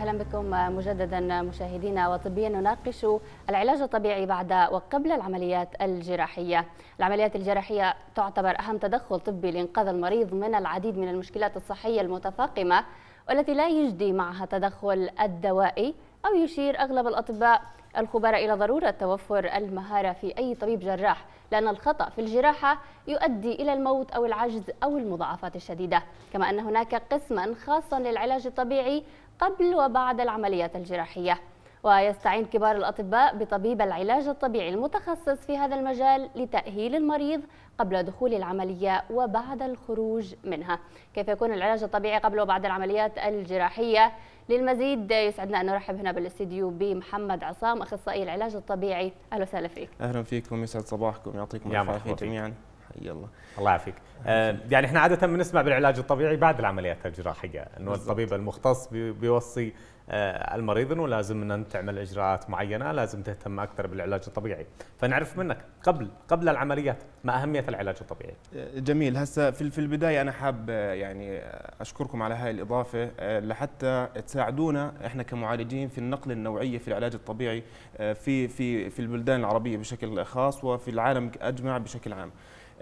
أهلا بكم مجددا مشاهدينا وطبيا نناقش العلاج الطبيعي بعد وقبل العمليات الجراحية العمليات الجراحية تعتبر أهم تدخل طبي لإنقاذ المريض من العديد من المشكلات الصحية المتفاقمة والتي لا يجدي معها تدخل الدوائي أو يشير أغلب الأطباء الخبراء إلى ضرورة توفر المهارة في أي طبيب جراح لأن الخطأ في الجراحة يؤدي إلى الموت أو العجز أو المضاعفات الشديدة كما أن هناك قسما خاصا للعلاج الطبيعي قبل وبعد العمليات الجراحية ويستعين كبار الأطباء بطبيب العلاج الطبيعي المتخصص في هذا المجال لتأهيل المريض قبل دخول العملية وبعد الخروج منها كيف يكون العلاج الطبيعي قبل وبعد العمليات الجراحية للمزيد يسعدنا أن نرحب هنا بالاستديو بمحمد عصام أخصائي العلاج الطبيعي أهلا وسهلا فيك أهلا فيكم يسعد صباحكم يعطيكم العافية جميعا حي الله الله يعافيك آه يعني احنا عاده بنسمع بالعلاج الطبيعي بعد العمليات الجراحيه انه الطبيب المختص بي بيوصي آه المريض انه لازم ان تعمل اجراءات معينه لازم تهتم اكثر بالعلاج الطبيعي فنعرف منك قبل قبل العمليات ما اهميه العلاج الطبيعي آه، جميل هسه في في البدايه انا حاب آه، يعني اشكركم على هاي الاضافه آه، لحتى تساعدونا احنا كمعالجين في النقله النوعيه في العلاج الطبيعي في في في البلدان العربيه بشكل خاص وفي العالم اجمع بشكل عام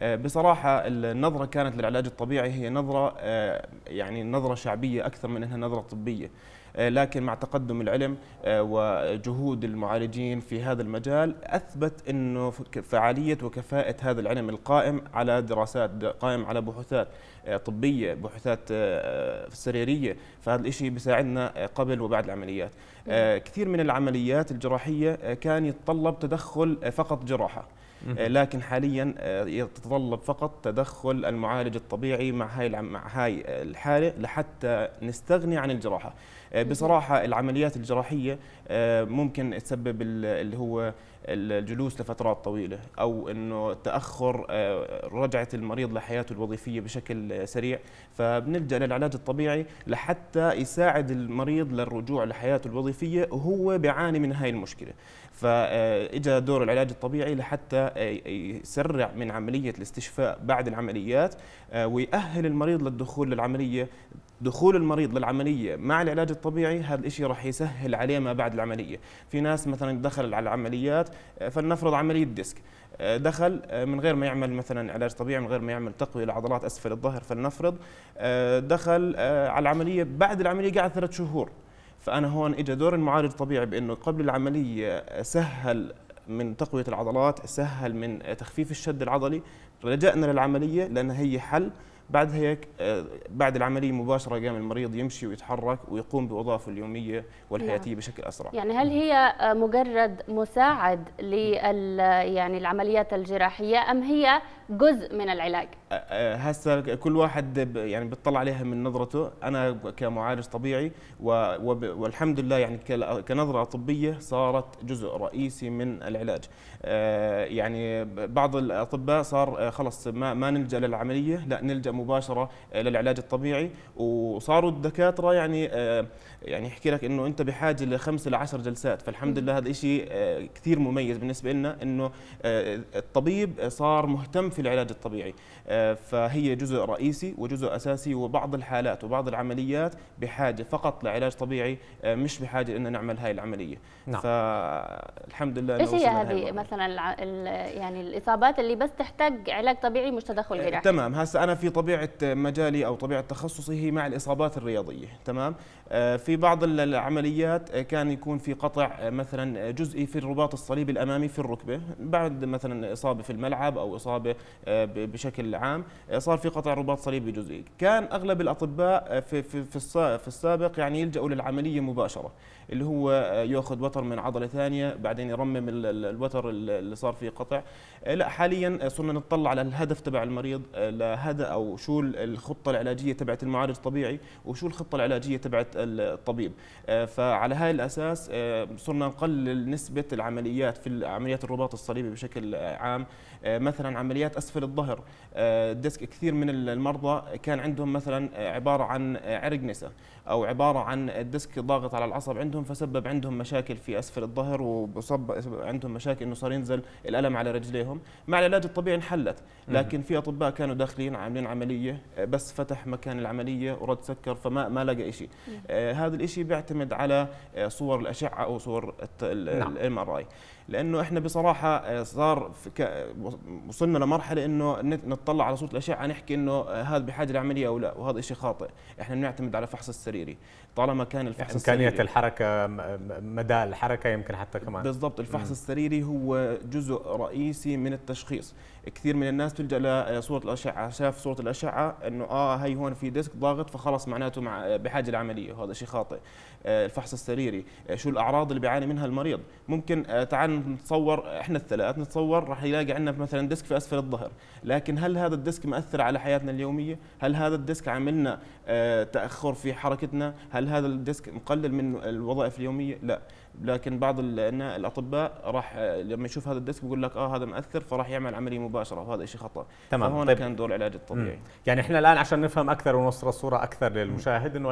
آه، بصراحة النظرة كانت للعلاج الطبيعي هي نظرة آه، يعني نظرة شعبية أكثر من أنها نظرة طبية آه، لكن مع تقدم العلم آه، وجهود المعالجين في هذا المجال أثبت أنه فعالية وكفاءة هذا العلم القائم على دراسات قائم على بحوثات آه، طبية بحوثات سريرية فهذا الشيء بيساعدنا قبل وبعد العمليات كثير من العمليات الجراحية كان يتطلب تدخل فقط جراحة لكن حاليا يتطلب فقط تدخل المعالج الطبيعي مع هاي مع هاي الحاله لحتى نستغني عن الجراحه بصراحه العمليات الجراحيه آه، ممكن تسبب اللي هو الجلوس لفترات طويله او انه تاخر آه، رجعه المريض لحياته الوظيفيه بشكل سريع فبنلجا للعلاج الطبيعي لحتى يساعد المريض للرجوع لحياته الوظيفيه وهو بيعاني من هاي المشكله فاجى آه، دور العلاج الطبيعي لحتى يسرع من عمليه الاستشفاء بعد العمليات ويأهل المريض للدخول للعمليه دخول المريض للعمليه مع العلاج الطبيعي هذا الشيء راح يسهل عليه ما بعد العمليه في ناس مثلا دخل على العمليات آه، فلنفرض عمليه ديسك آه، دخل آه، من غير ما يعمل مثلا علاج طبيعي من غير ما يعمل تقويه لعضلات اسفل الظهر فلنفرض دخل على العمليه بعد العمليه قعد ثلاث شهور فانا هون اجى دور المعالج الطبيعي بانه قبل العمليه سهل من تقويه العضلات سهل من تخفيف الشد العضلي رجعنا للعمليه لان هي حل بعد هيك آه، بعد العمليه مباشره قام المريض يمشي ويتحرك ويقوم بوظائفه اليوميه والحياتيه نعم. بشكل اسرع يعني هل هي آه، مجرد مساعد لل يعني العمليات الجراحيه ام هي جزء من العلاج هسه كل واحد يعني بيطلع عليها من نظرته انا كمعالج طبيعي والحمد لله يعني كنظره طبيه صارت جزء رئيسي من العلاج آه، يعني بعض الاطباء صار آه، خلص ما ما نلجا للعمليه لا نلجا مباشره آه، للعلاج الطبيعي وصاروا الدكاتره يعني يعني يحكي لك انه انت بحاجه لخمسة ل 10 جلسات فالحمد لله هذا الشيء كثير مميز بالنسبه لنا انه الطبيب صار مهتم في العلاج الطبيعي فهي جزء رئيسي وجزء أساسي وبعض الحالات وبعض العمليات بحاجة فقط لعلاج طبيعي آه، مش بحاجة أن نعمل هاي العملية نعم. فالحمد لله إيش هي هذه مثلا يعني الإصابات اللي بس تحتاج علاج طبيعي مش تدخل جراحي تمام هسه أنا في طبيعة مجالي أو طبيعة تخصصي هي مع الإصابات الرياضية تمام آه، في بعض العمليات آه، كان يكون في قطع مثلا جزئي في الرباط الصليبي الأمامي في الركبة بعد مثلا إصابة في الملعب أو إصابة بشكل عام عام آه، صار في قطع رباط صليبي جزئي كان اغلب الاطباء آه، في في في السابق يعني يلجأوا للعمليه مباشره اللي هو آه، ياخذ وتر من عضله ثانيه بعدين يرمم الوتر اللي صار فيه قطع لا حاليا صرنا نتطلع على الهدف تبع المريض لهذا او شو الخطه العلاجيه تبعت المعالج الطبيعي وشو الخطه العلاجيه تبعت الطبيب فعلى هاي الاساس صرنا نقلل نسبه العمليات في عمليات الرباط الصليبي بشكل عام مثلا عمليات اسفل الظهر الديسك كثير من المرضى كان عندهم مثلا عباره عن عرق نسا او عباره عن الديسك ضاغط على العصب عندهم فسبب عندهم مشاكل في اسفل الظهر وصب عندهم مشاكل انه صار ينزل الالم على رجليهم مع العلاج الطبيعي انحلت لكن في اطباء كانوا داخلين عاملين عمليه بس فتح مكان العمليه ورد سكر فما ما لقى شيء آه هذا الشيء بيعتمد على آه، صور الاشعه او صور نعم. الام ار اي لانه احنا بصراحه آه، صار وصلنا لمرحله انه نطلع على صوره الاشعه نحكي انه آه، هذا بحاجه لعمليه او لا وهذا شيء خاطئ احنا بنعتمد على فحص السريري طالما كان الفحص يعني إمكانية السريري الحركة مدى الحركة يمكن حتى كمان بالضبط الفحص مم. السريري هو جزء رئيسي من التشخيص كثير من الناس تلجأ لصورة الأشعة شاف صورة الأشعة أنه آه هي هون في ديسك ضاغط فخلص معناته مع بحاجة لعملية وهذا شيء خاطئ آه، الفحص السريري آه، شو الأعراض اللي بيعاني منها المريض ممكن آه، تعال نتصور إحنا الثلاث نتصور راح يلاقي عندنا مثلا ديسك في أسفل الظهر لكن هل هذا الديسك مأثر على حياتنا اليومية هل هذا الديسك عملنا تأخر في حركتنا هل هل هذا الديسك مقلل من الوظائف اليوميه؟ لا، لكن بعض الاطباء راح لما يشوف هذا الديسك بيقول لك اه هذا مأثر فراح يعمل عمليه مباشره وهذا شيء خطا تمام فهون طيب. كان دور العلاج الطبيعي مم. يعني احنا الان عشان نفهم اكثر ونوصل الصوره اكثر للمشاهد انه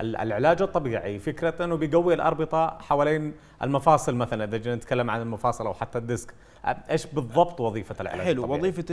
العلاج الطبيعي فكره انه بيقوي الاربطه حوالين المفاصل مثلا اذا جينا نتكلم عن المفاصل او حتى الديسك ايش بالضبط وظيفه العلاج حلو الطبيعي؟ وظيفه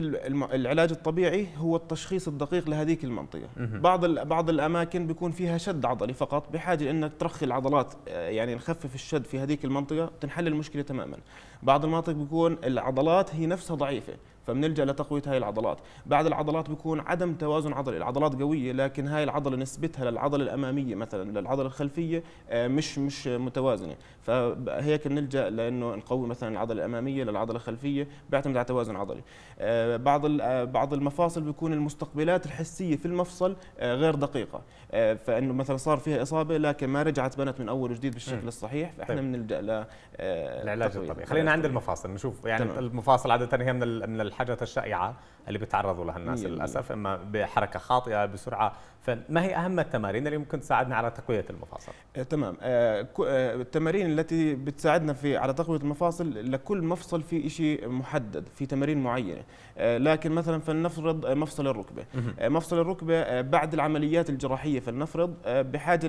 العلاج الطبيعي هو التشخيص الدقيق لهذيك المنطقه مم. بعض بعض الاماكن بيكون فيها شد عضلي فقط بحاجه انك ترخي العضلات آه، يعني نخفف في الشد في هذيك المنطقه تنحل المشكله تماما بعض المناطق بيكون العضلات هي نفسها ضعيفه فبنلجا لتقويه هاي العضلات بعض العضلات بيكون عدم توازن عضلي العضلات قويه لكن هاي العضله نسبتها للعضله الاماميه مثلا للعضله الخلفيه آه، مش مش متوازنه فهيك بنلجا لانه نقوي مثلا العضله الاماميه للعضله الخلفيه بيعتمد على توازن عضلي آه، بعض آه، بعض المفاصل بيكون المستقبلات الحسيه في المفصل غير دقيقه آه، فانه مثلا صار فيها اصابه لكن ما رجعت بنت من اول وجديد بالشكل الصحيح فاحنا بنلجا طيب. للعلاج آه، الطبيعي خلينا عند المفاصل نشوف يعني تمام. المفاصل عاده هي من من الحاجات الشائعه اللي بيتعرضوا لها الناس للاسف اما بحركه خاطئه بسرعه فما هي اهم التمارين اللي ممكن تساعدنا على تقويه المفاصل آه تمام آه, آه، التمارين التي بتساعدنا في على تقويه المفاصل لكل مفصل في شيء محدد في تمارين معينه آه لكن مثلا فلنفرض مفصل الركبه مفصل الركبه بعد العمليات الجراحيه فلنفرض آه، بحاجه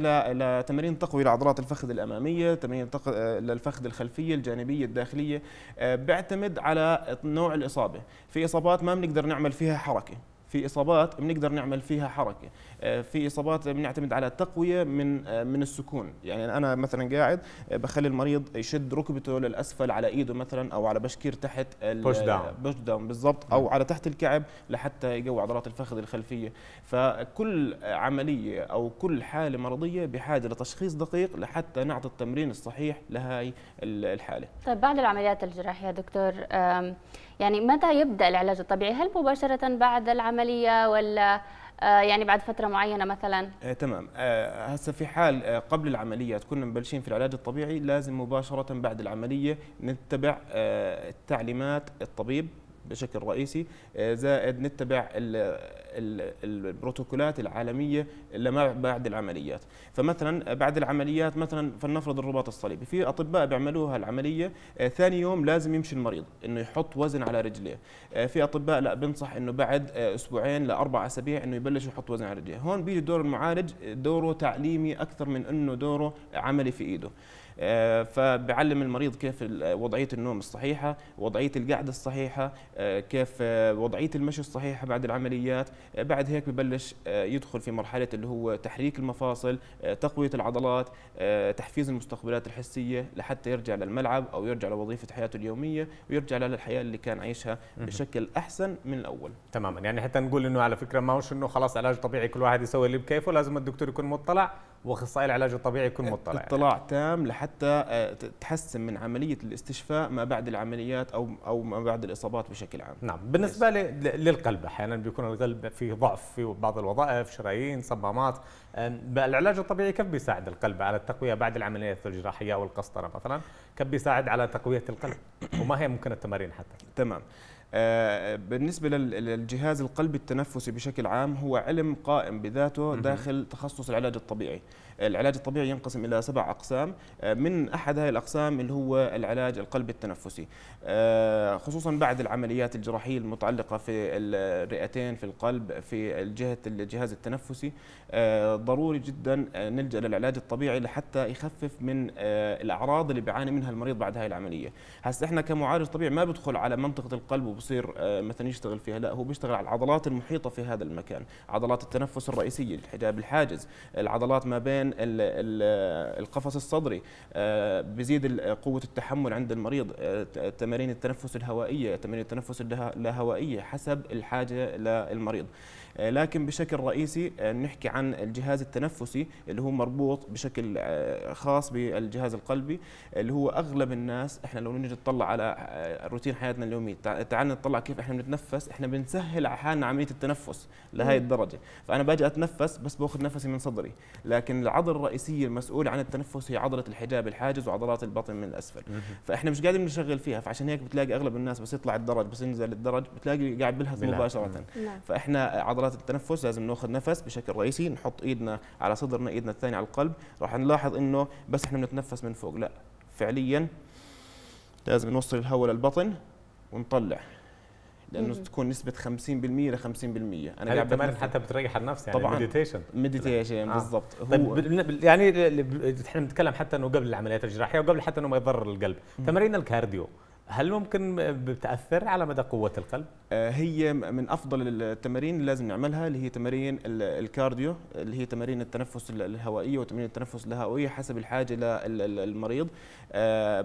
لتمارين تقويه لعضلات الفخذ الاماميه، تمارين آه، للفخذ الخلفيه، الجانبيه، الداخليه، آه، بعتمد على نوع الاصابه، في اصابات ما بنقدر نعمل فيها حركه، في اصابات بنقدر نعمل فيها حركه آه، في اصابات بنعتمد على التقويه من آه، من السكون يعني انا مثلا قاعد آه، بخلي المريض يشد ركبته للاسفل على ايده مثلا او على بشكير تحت بوش داون بوش داون بالضبط او نعم. على تحت الكعب لحتى يقوي عضلات الفخذ الخلفيه فكل عمليه او كل حاله مرضيه بحاجه لتشخيص دقيق لحتى نعطي التمرين الصحيح لهي الحاله طيب بعد العمليات الجراحيه دكتور يعني متى يبدا العلاج الطبيعي هل مباشره بعد العمليه العمليه ولا آه، يعني بعد فتره معينه مثلا آه تمام آه هسه في حال آه قبل العمليه كنا مبلشين في العلاج الطبيعي لازم مباشره بعد العمليه نتبع آه تعليمات الطبيب بشكل رئيسي آه، زائد نتبع البروتوكولات العالميه لما بعد العمليات فمثلا بعد العمليات مثلا فلنفرض الرباط الصليبي في اطباء بيعملوها العمليه آه، ثاني يوم لازم يمشي المريض انه يحط وزن على رجليه آه، في اطباء لا بنصح انه بعد اسبوعين لاربع اسابيع انه يبلش يحط وزن على رجليه هون بيجي دور المعالج دوره تعليمي اكثر من انه دوره عملي في ايده آه، فبعلم المريض كيف وضعيه النوم الصحيحه وضعيه القعده الصحيحه آه، كيف آه، وضعيه المشي الصحيحه بعد العمليات بعد هيك ببلش يدخل في مرحله اللي هو تحريك المفاصل تقويه العضلات تحفيز المستقبلات الحسيه لحتى يرجع للملعب او يرجع لوظيفه حياته اليوميه ويرجع للحياه اللي كان عايشها بشكل احسن من الاول تماما يعني حتى نقول انه على فكره ما هوش انه خلاص علاج طبيعي كل واحد يسوي اللي بكيفه لازم الدكتور يكون مطلع واخصائي العلاج الطبيعي يكون مطلع يعني. اطلاع يعني. تام لحتى آه، تحسن من عمليه الاستشفاء ما بعد العمليات او او ما بعد الاصابات بشكل عام نعم بالنسبه للقلب احيانا بيكون القلب في ضعف في بعض الوظائف شرايين صمامات العلاج الطبيعي كيف بيساعد القلب على التقويه بعد العمليات الجراحيه والقسطره مثلا كيف بيساعد على تقويه القلب وما هي ممكن التمارين حتى تمام آه، بالنسبة للجهاز القلب التنفسي بشكل عام هو علم قائم بذاته داخل تخصص العلاج الطبيعي العلاج الطبيعي ينقسم إلى سبع أقسام آه، من أحد هذه الأقسام اللي هو العلاج القلب التنفسي آه، خصوصا بعد العمليات الجراحية المتعلقة في الرئتين في القلب في الجهة الجهاز التنفسي ضروري جدا نلجأ للعلاج الطبيعي لحتى يخفف من الأعراض اللي بيعاني منها المريض بعد هذه العملية هسه احنا كمعالج طبيعي ما بدخل على منطقة القلب بصير آه، مثلا يشتغل فيها لا هو بيشتغل على العضلات المحيطه في هذا المكان عضلات التنفس الرئيسيه الحجاب الحاجز العضلات ما بين القفص الصدري آه، بيزيد قوه التحمل عند المريض آه، تمارين التنفس الهوائيه تمارين التنفس اللاهوائيه حسب الحاجه للمريض لكن بشكل رئيسي نحكي عن الجهاز التنفسي اللي هو مربوط بشكل خاص بالجهاز القلبي اللي هو اغلب الناس احنا لو نجي نطلع على روتين حياتنا اليوميه تعال تعال نطلع كيف احنا بنتنفس احنا بنسهل على حالنا عمليه التنفس لهي الدرجه فانا باجي اتنفس بس باخذ نفسي من صدري لكن العضله الرئيسيه المسؤوله عن التنفس هي عضله الحجاب الحاجز وعضلات البطن من الاسفل فاحنا مش قادرين نشغل فيها فعشان هيك بتلاقي اغلب الناس بس يطلع الدرج بس ينزل الدرج بتلاقي قاعد بلهث مباشره نعم. فاحنا عضلات التنفس لازم ناخذ نفس بشكل رئيسي نحط ايدنا على صدرنا ايدنا الثانيه على القلب راح نلاحظ انه بس احنا بنتنفس من فوق لا فعليا لازم نوصل الهواء للبطن ونطلع لانه مم. تكون نسبه 50% ل 50% انا قاعد بمارس حتى بتريح النفس يعني طبعا مديتيشن مديتيشن آه. بالضبط طيب، هو طيب يعني احنا بنتكلم حتى انه قبل العمليات الجراحيه وقبل حتى انه ما يضرر القلب تمارين الكارديو هل ممكن بتاثر على مدى قوه القلب آه، هي من افضل التمارين اللي لازم نعملها اللي هي تمارين الكارديو اللي هي تمارين التنفس الهوائيه وتمارين التنفس الهوائيه حسب الحاجه للمريض آه،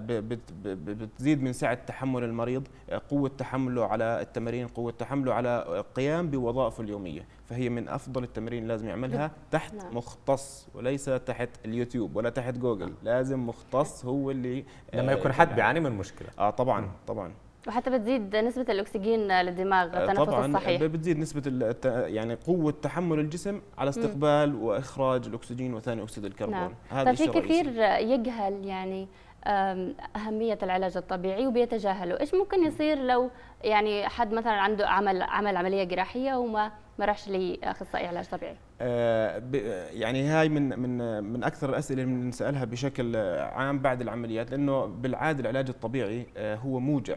بتزيد من سعه تحمل المريض آه، قوه تحمله على التمارين قوه تحمله على القيام بوظائفه اليوميه فهي من افضل التمارين لازم يعملها نعم. تحت نعم. مختص وليس تحت اليوتيوب ولا تحت جوجل نعم. لازم مختص هو اللي لما يكون حد بيعاني من مشكله اه طبعا طبعا وحتى بتزيد نسبة الأكسجين للدماغ آه، التنفس الصحيح طبعا بتزيد نسبة يعني قوة تحمل الجسم على استقبال مم. وإخراج الأكسجين وثاني أكسيد الكربون نعم. هذا في كثير يجهل يعني أهمية العلاج الطبيعي وبيتجاهله إيش ممكن يصير لو يعني حد مثلا عنده عمل عمل عملية جراحية وما ما راحش لاخصائي علاج طبيعي آه، يعني هاي من من من اكثر الاسئله اللي بنسالها بشكل عام بعد العمليات لانه بالعاده العلاج الطبيعي آه، هو موجع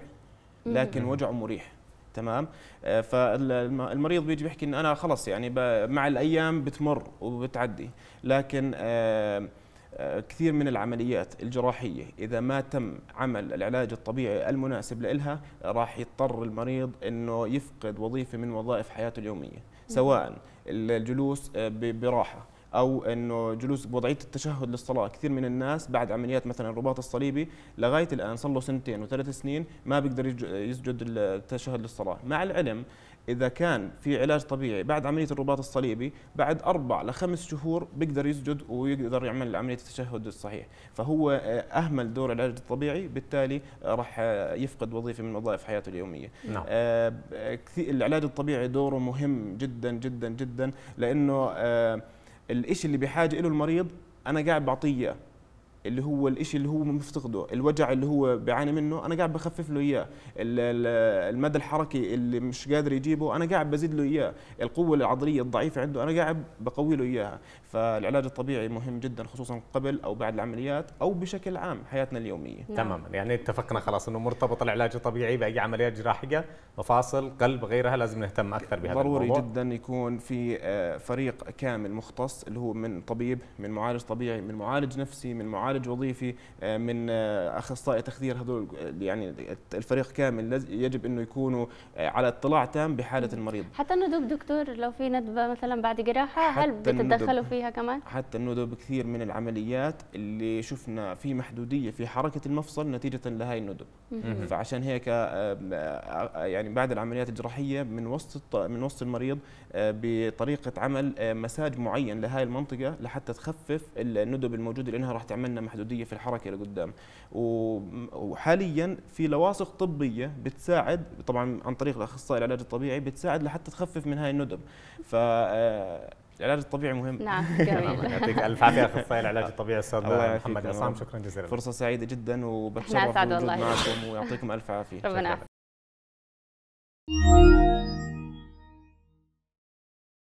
لكن وجعه مريح تمام آه، فالمريض بيجي بيحكي ان انا خلص يعني مع الايام بتمر وبتعدي لكن آه، آه، كثير من العمليات الجراحية إذا ما تم عمل العلاج الطبيعي المناسب لها راح يضطر المريض أنه يفقد وظيفة من وظائف حياته اليومية سواء الجلوس براحة او انه جلوس بوضعيه التشهد للصلاه كثير من الناس بعد عمليات مثلا الرباط الصليبي لغايه الان صار له سنتين وثلاث سنين ما بيقدر يسجد التشهد للصلاه مع العلم اذا كان في علاج طبيعي بعد عمليه الرباط الصليبي بعد اربع لخمس شهور بيقدر يسجد ويقدر يعمل عمليه التشهد الصحيح فهو اهمل دور العلاج الطبيعي بالتالي راح يفقد وظيفه من وظائف حياته اليوميه نعم. آه، العلاج الطبيعي دوره مهم جدا جدا جدا لانه آه، الشيء اللي بحاجة له المريض أنا قاعد بعطيه اللي هو الإشي اللي هو مفتقده الوجع اللي هو بيعاني منه أنا قاعد بخفف له إياه المدى الحركي اللي مش قادر يجيبه أنا قاعد بزيد له إياه القوة العضلية الضعيفة عنده أنا قاعد بقوي له إياها فالعلاج الطبيعي مهم جدا خصوصا قبل أو بعد العمليات أو بشكل عام حياتنا اليومية نعم. تماما يعني اتفقنا خلاص أنه مرتبط العلاج الطبيعي بأي عمليات جراحية مفاصل قلب غيرها لازم نهتم أكثر بهذا ضروري الموضوع. جدا يكون في آه، فريق كامل مختص اللي هو من طبيب من معالج طبيعي من معالج نفسي من معالج معالج وظيفي آه، من آه، اخصائي تخدير هذول آه، يعني الفريق كامل يجب انه يكونوا على اطلاع تام بحاله المريض حتى الندب دكتور لو في ندبه مثلا بعد جراحه هل بتتدخلوا فيها كمان حتى الندب كثير من العمليات اللي شفنا في محدوديه في حركه المفصل نتيجه لهي الندب فعشان هيك يعني بعد العمليات الجراحيه من وسط من وسط المريض بطريقه عمل مساج معين لهي المنطقه لحتى تخفف الندب الموجوده لانها راح تعملنا محدوديه في الحركه لقدام وحاليا في لواصق طبيه بتساعد طبعا عن طريق الاخصائي العلاج الطبيعي بتساعد لحتى تخفف من هاي الندم ف آه، العلاج الطبيعي مهم نعم جميل يعطيك الف عافيه اخصائي العلاج الطبيعي استاذ محمد عصام شكرا جزيلا فرصه سعيده جدا وبتشرف بوجود معكم ويعطيكم الف عافيه ربنا